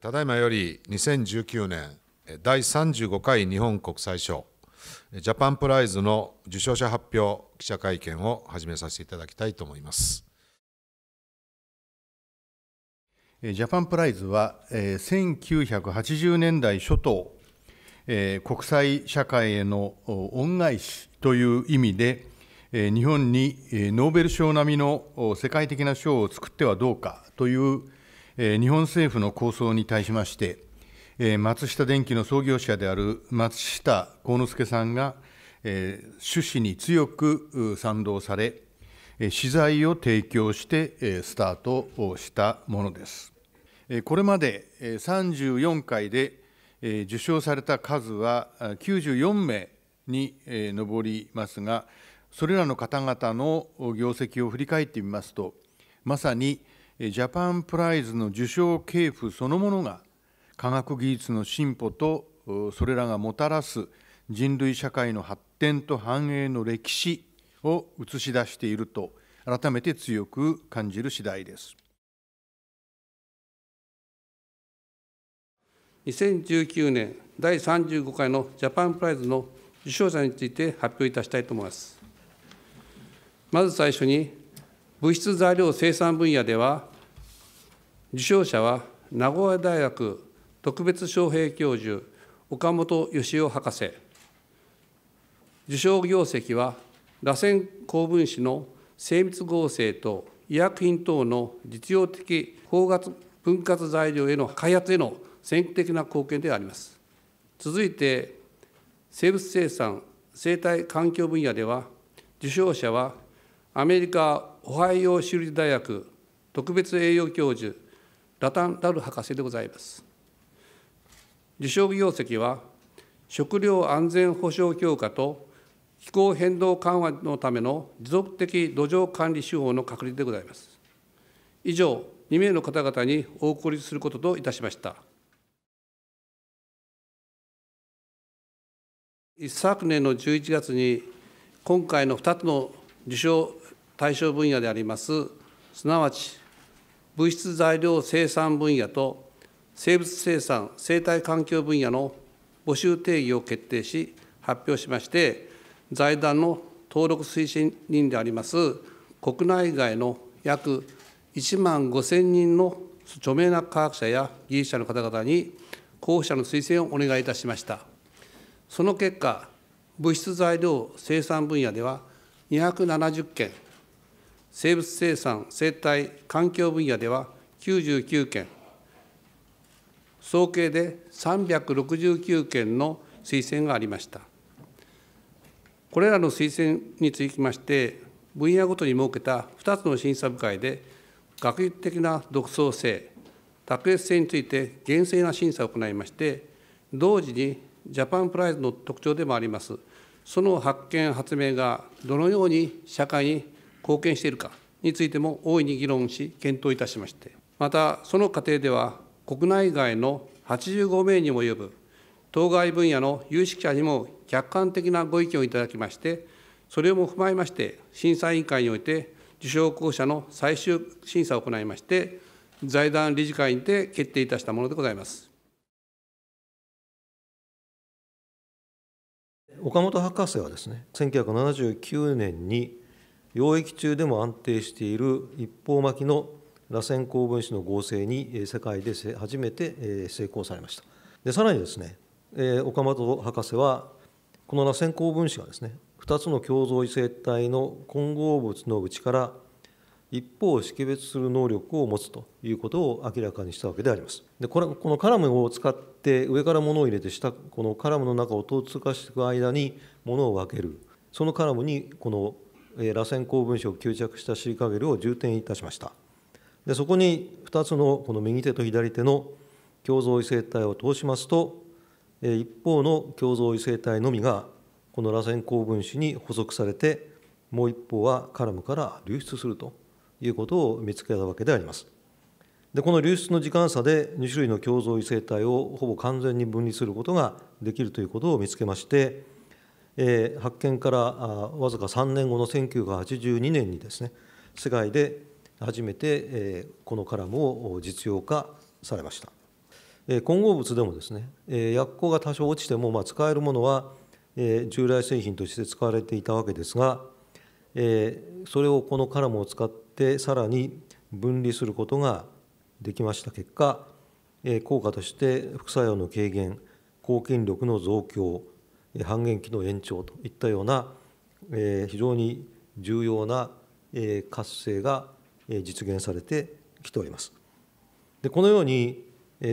ただいまより2019年第35回日本国際賞ジャパンプライズの受賞者発表記者会見を始めさせていただきたいと思います。ジャパンプライズは1980年代初頭国際社会への恩返しという意味で日本にノーベル賞並みの世界的な賞を作ってはどうかという日本政府の構想に対しまして、松下電器の創業者である松下幸之助さんが、趣旨に強く賛同され、資材を提供してスタートをしたものです。これまで34回で受賞された数は94名に上りますが、それらの方々の業績を振り返ってみますと、まさにジャパンプライズの受賞系譜そのものが科学技術の進歩とそれらがもたらす人類社会の発展と繁栄の歴史を映し出していると改めて強く感じる次第です。2019年第35回のジャパンプライズの受賞者について発表いたしたいと思います。まず最初に物質材料生産分野では受賞者は名古屋大学特別招聘教授岡本義雄博士受賞業績は螺旋高分子の精密合成と医薬品等の実用的包括分割材料への開発への先駆的な貢献であります続いて生物生産生態環境分野では受賞者はアメリカ・オハイオ州立大学特別栄誉教授ラタン・ラル博士でございます。受賞業績は食料安全保障強化と気候変動緩和のための持続的土壌管理手法の確立でございます。以上、2名の方々にお送りすることといたしました。一昨年の11月に今回の2つの受賞対象分野であります、すなわち物質材料生産分野と生物生産生態環境分野の募集定義を決定し発表しまして財団の登録推進人であります国内外の約1万5000人の著名な科学者や技術者の方々に候補者の推薦をお願いいたしましたその結果物質材料生産分野では270件、生物生産、生態、環境分野では99件、総計で369件の推薦がありました。これらの推薦につきまして、分野ごとに設けた2つの審査部会で、学術的な独創性、卓越性について厳正な審査を行いまして、同時にジャパンプライズの特徴でもありますその発見発明がどのように社会に貢献しているかについても大いに議論し検討いたしましてまたその過程では国内外の85名にも及ぶ当該分野の有識者にも客観的なご意見をいただきましてそれも踏まえまして審査委員会において受賞候補者の最終審査を行いまして財団理事会にて決定いたしたものでございます。岡本博士はですね1979年に溶液中でも安定している一方巻きの螺旋高分子の合成に世界で初めて成功されましたでさらにですね岡本博士はこの螺旋高分子がですね2つの共造異性体の混合物のうちから一方識別する能力を持つということを明らかにしたわけであります。でこれこのカラムを使って上から物を入れて下このカラムの中を通過していく間に物を分けるそのカラムにこの螺旋高分子を吸着したシリカゲルを充填いたしました。でそこに2つのこの右手と左手の胸像異性体を通しますと一方の胸像異性体のみがこの螺旋高分子に補足されてもう一方はカラムから流出するということを見つけたわけであります。でこの流出の時間差で2種類の共造異性体をほぼ完全に分離することができるということを見つけまして、えー、発見からあわずか3年後の1982年にですね世界で初めて、えー、このカラムを実用化されました、えー、混合物でもですね、えー、薬効が多少落ちても、まあ、使えるものは、えー、従来製品として使われていたわけですが、えー、それをこのカラムを使ってってさらに分離することができました結果効果として副作用の軽減抗菌力の増強半減期の延長といったような非常に重要な活性が実現されてきております。でこのように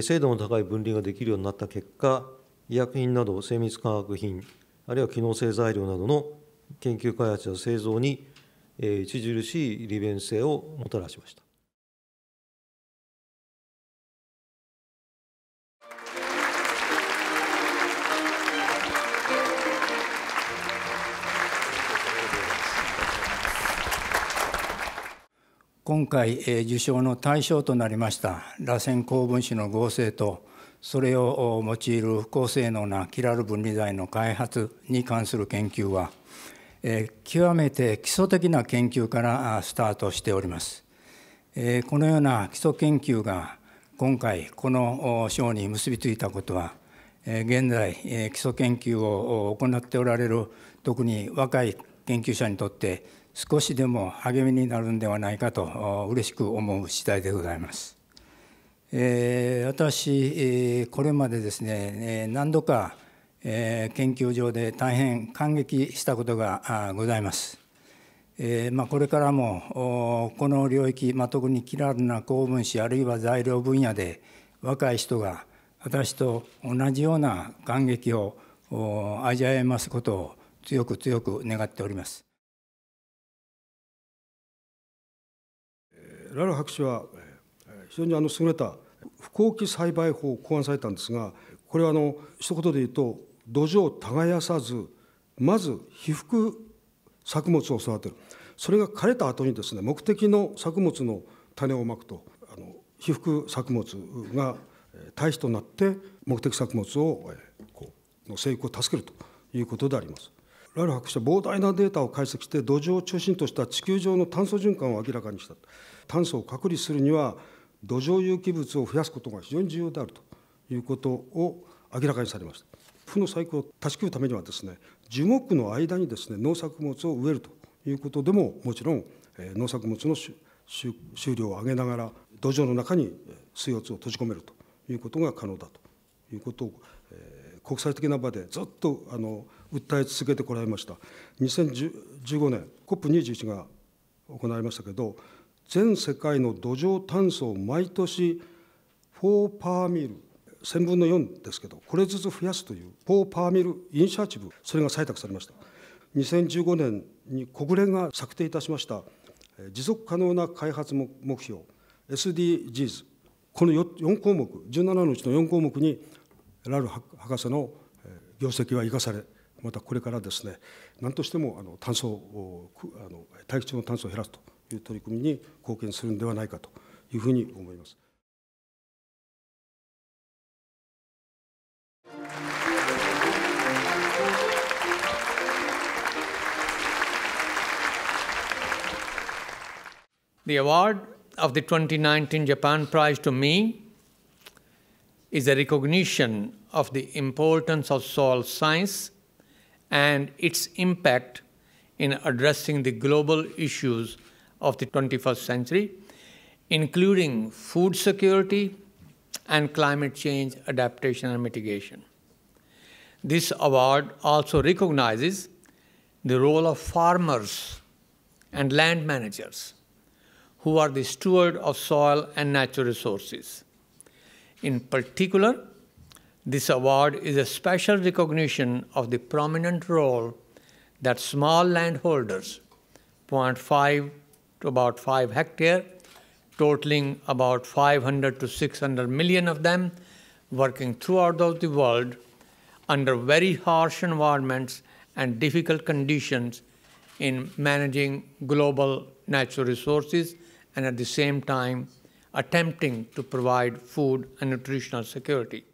精度の高い分離ができるようになった結果医薬品など精密化学品あるいは機能性材料などの研究開発や製造にえ著しい利便性をもたらしました。今回、え受賞の対象となりました螺旋高分子の合成とそれを用いる高性能なキラル分離剤の開発に関する研究は極めて基礎的な研究からスタートしております。このような基礎研究が今回この章に結びついたことは現在基礎研究を行っておられる特に若い研究者にとって少しでも励みになるんではないかと嬉しく思う次第でございます。え私、これまでですね何度かえー、研究所で大変感激したことがございます。えーまあ、これからもこの領域、まあ、特にキラルな高分子あるいは材料分野で若い人が私と同じような感激を味わえますことを強く強く願っております。ラル博士は非常にあの優れた不公起栽培法を考案されたんですがこれはあの一言で言うと土壌を耕さずまず被覆作物を育てるそれが枯れた後にですね目的の作物の種をまくとあの被覆作物が堆肥となって目的作物をこうの生育を助けるということであります。ラル博士は膨大なデータを解析して土壌を中心とした地球上の炭素循環を明らかにした炭素を隔離するには土壌有機物を増やすことが非常に重要であるということを明らかにされました。負のサイクルを断ち切るためにはですね樹木の間にですね農作物を植えるということでももちろん農作物の収量を上げながら土壌の中に水 o を閉じ込めるということが可能だということを国際的な場でずっとあの訴え続けてこられました2015年 COP21 が行われましたけど全世界の土壌炭素を毎年4パーミル1000分の4ですけど、これずつ増やすという、ポー・パーミル・イニシアチブ、それが採択されました。2015年に国連が策定いたしました、持続可能な開発目標、SDGs、この 4, 項目、17のうちの4項目に、ラル博士の業績は生かされ、またこれからですね、何としてもあの炭素をあの大気中の炭素を減らすという取り組みに貢献するんではないかというふうに思います。The award of the 2019 Japan Prize to me is a recognition of the importance of soil science and its impact in addressing the global issues of the 21st century, including food security and climate change adaptation and mitigation. This award also recognizes the role of farmers and land managers who are the steward of soil and natural resources. In particular, this award is a special recognition of the prominent role that small landholders, 0.5 to about 5 hectare, totaling about 500 to 600 million of them, working throughout the world under very harsh environments and difficult conditions in managing global natural resources and at the same time attempting to provide food and nutritional security.